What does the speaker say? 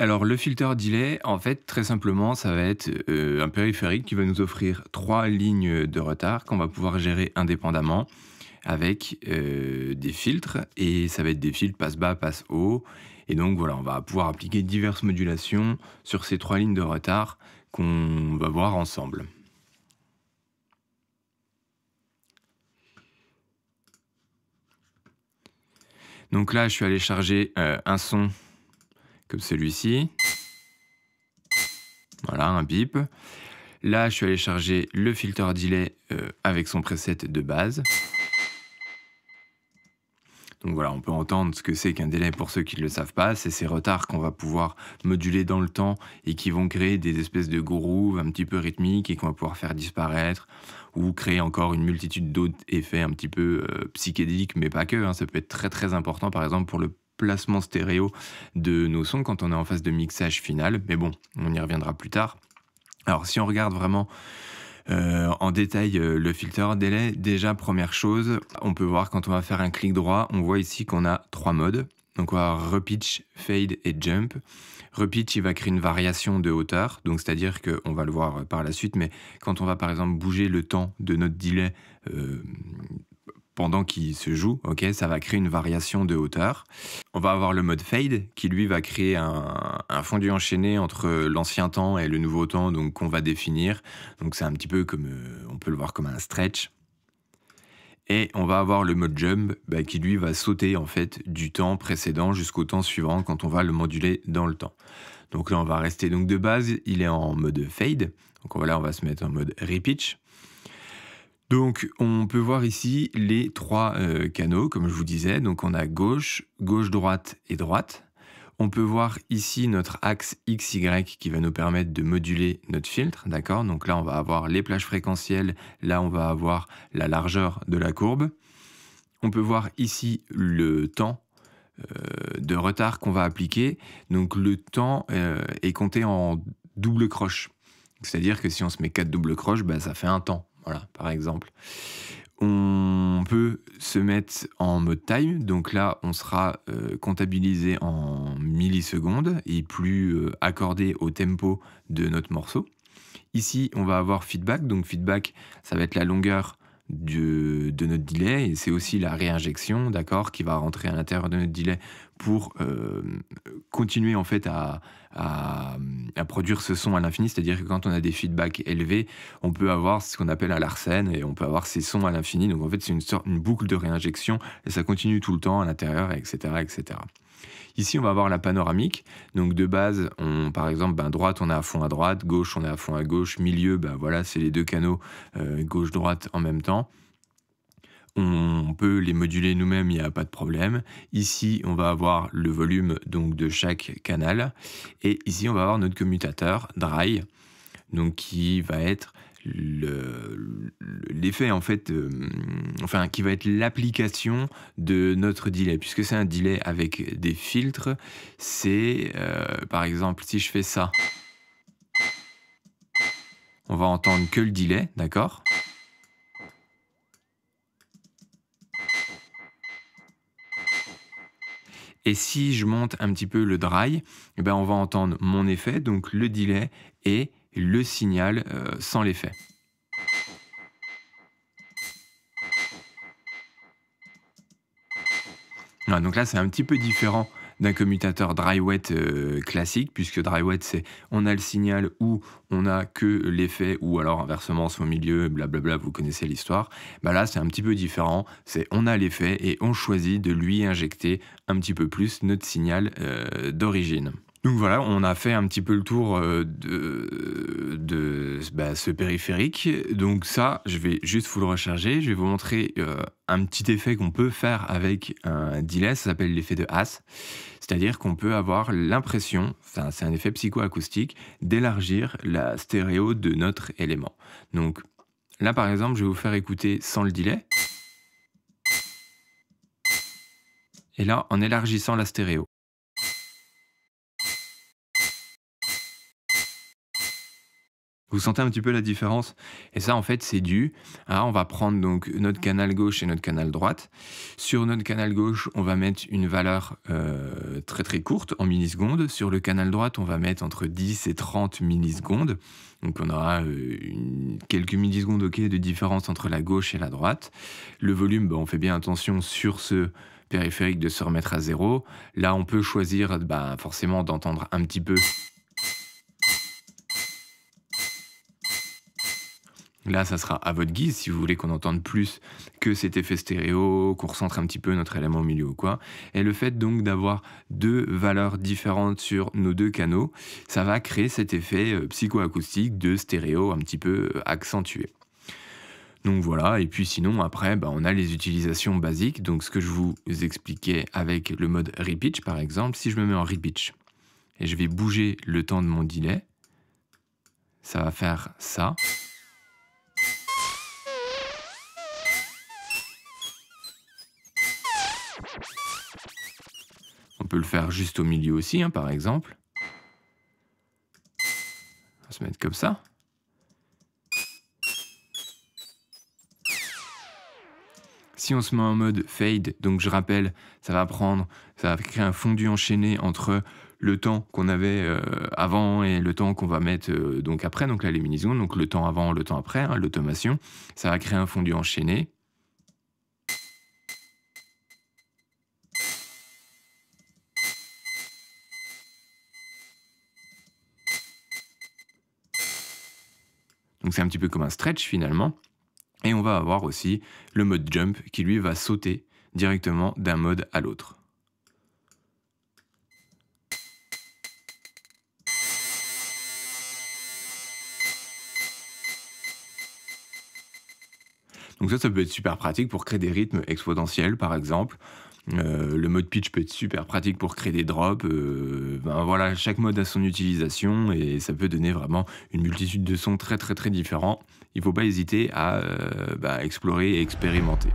Alors le filter delay, en fait, très simplement, ça va être euh, un périphérique qui va nous offrir trois lignes de retard qu'on va pouvoir gérer indépendamment avec euh, des filtres et ça va être des filtres passe bas, passe haut. Et donc voilà, on va pouvoir appliquer diverses modulations sur ces trois lignes de retard qu'on va voir ensemble. Donc là, je suis allé charger euh, un son comme celui-ci. Voilà, un bip. Là, je suis allé charger le filter delay euh, avec son preset de base. Donc voilà, on peut entendre ce que c'est qu'un délai pour ceux qui ne le savent pas. C'est ces retards qu'on va pouvoir moduler dans le temps et qui vont créer des espèces de grooves un petit peu rythmiques et qu'on va pouvoir faire disparaître ou créer encore une multitude d'autres effets un petit peu euh, psychédéliques, mais pas que. Hein. Ça peut être très très important, par exemple, pour le placement stéréo de nos sons quand on est en phase de mixage final. Mais bon, on y reviendra plus tard. Alors si on regarde vraiment euh, en détail euh, le filter délai, déjà première chose, on peut voir quand on va faire un clic droit, on voit ici qu'on a trois modes. Donc on va repitch, fade et jump. Repitch, il va créer une variation de hauteur, donc c'est-à-dire que qu'on va le voir par la suite, mais quand on va par exemple bouger le temps de notre delay euh, pendant qu'il se joue, ok, ça va créer une variation de hauteur. On va avoir le mode fade qui lui va créer un, fondu enchaîné entre l'ancien temps et le nouveau temps, donc qu'on va définir. Donc c'est un petit peu comme, euh, on peut le voir comme un stretch. Et on va avoir le mode jump bah, qui lui va sauter en fait du temps précédent jusqu'au temps suivant quand on va le moduler dans le temps. Donc là on va rester donc de base, il est en mode fade. Donc voilà, on va se mettre en mode repeat donc on peut voir ici les trois euh, canaux, comme je vous disais. Donc on a gauche, gauche-droite et droite. On peut voir ici notre axe XY qui va nous permettre de moduler notre filtre, d'accord Donc là, on va avoir les plages fréquentielles, là, on va avoir la largeur de la courbe. On peut voir ici le temps euh, de retard qu'on va appliquer. Donc le temps euh, est compté en double croche. C'est-à-dire que si on se met quatre double croches, ben, ça fait un temps. Voilà, par exemple. On peut se mettre en mode time, donc là on sera euh, comptabilisé en millisecondes et plus euh, accordé au tempo de notre morceau. Ici on va avoir feedback, donc feedback ça va être la longueur de notre delay et c'est aussi la réinjection d'accord qui va rentrer à l'intérieur de notre delay pour euh, continuer en fait à, produire ce son à l'infini c'est à dire que quand on a des feedbacks élevés on peut avoir ce qu'on appelle un larsen et on peut avoir ces sons à l'infini donc en fait c'est une sorte une boucle de réinjection et ça continue tout le temps à l'intérieur etc etc Ici, on va avoir la panoramique. Donc de base, on, par exemple, ben, droite, on est à fond à droite, gauche, on est à fond à gauche, milieu, ben, voilà, c'est les deux canaux euh, gauche-droite en même temps. On peut les moduler nous-mêmes, il n'y a pas de problème. Ici, on va avoir le volume donc de chaque canal. Et ici, on va avoir notre commutateur, dry, donc qui va être l'effet en fait, euh, enfin qui va être l'application de notre delay, puisque c'est un delay avec des filtres. C'est euh, par exemple si je fais ça, on va entendre que le delay, d'accord Et si je monte un petit peu le dry, et eh ben on va entendre mon effet, donc le delay et le signal euh, sans l'effet. donc là, c'est un petit peu différent d'un commutateur dry wet euh, classique puisque dry wet c'est on a le signal ou on a que l'effet ou alors inversement son milieu blablabla vous connaissez l'histoire bah là c'est un petit peu différent c'est on a l'effet et on choisit de lui injecter un petit peu plus notre signal euh, d'origine donc voilà, on a fait un petit peu le tour euh, de, bah, ce périphérique. Donc ça, je vais juste vous le recharger. Je vais vous montrer euh, un petit effet qu'on peut faire avec un delay. Ça s'appelle l'effet de as C'est-à-dire qu'on peut avoir l'impression, c'est un effet psychoacoustique, d'élargir la stéréo de notre élément. Donc là, par exemple, je vais vous faire écouter sans le delay. Et là, en élargissant la stéréo. Vous sentez un petit peu la différence Et ça, en fait, c'est dû on va prendre donc notre canal gauche et notre canal droite. Sur notre canal gauche, on va mettre une valeur euh, très très courte, en millisecondes. Sur le canal droite, on va mettre entre 10 et 30 millisecondes. Donc on aura euh, quelques millisecondes de différence entre la gauche et la droite. Le volume, bah, on fait bien attention sur ce périphérique de se remettre à zéro. Là, on peut choisir bah, forcément d'entendre un petit peu Là, ça sera à votre guise si vous voulez qu'on entende plus que cet effet stéréo, qu'on recentre un petit peu notre élément au milieu ou quoi. Et le fait donc d'avoir deux valeurs différentes sur nos deux canaux, ça va créer cet effet euh, psychoacoustique de stéréo un petit peu euh, accentué. Donc voilà, et puis sinon après, bah, on a les utilisations basiques, donc ce que je vous expliquais avec le mode repitch par exemple, si je me mets en repitch et je vais bouger le temps de mon delay, ça va faire ça. peut le faire juste au milieu aussi, hein, par exemple. On va se mettre comme ça. Si on se met en mode fade, donc je rappelle, ça va prendre, ça va créer un fondu enchaîné entre le temps qu'on avait euh, avant et le temps qu'on va mettre euh, donc après, donc la luminaison, donc le temps avant, le temps après, hein, l'automation, ça va créer un fondu enchaîné Donc c'est un petit peu comme un stretch finalement. Et on va avoir aussi le mode jump qui lui va sauter directement d'un mode à l'autre. Donc ça, ça peut être super pratique pour créer des rythmes exponentiels, par exemple, euh, le mode pitch peut être super pratique pour créer des drops. Euh, ben voilà, chaque mode a son utilisation et ça peut donner vraiment une multitude de sons très très très différents. Il ne faut pas hésiter à euh, bah, explorer et expérimenter.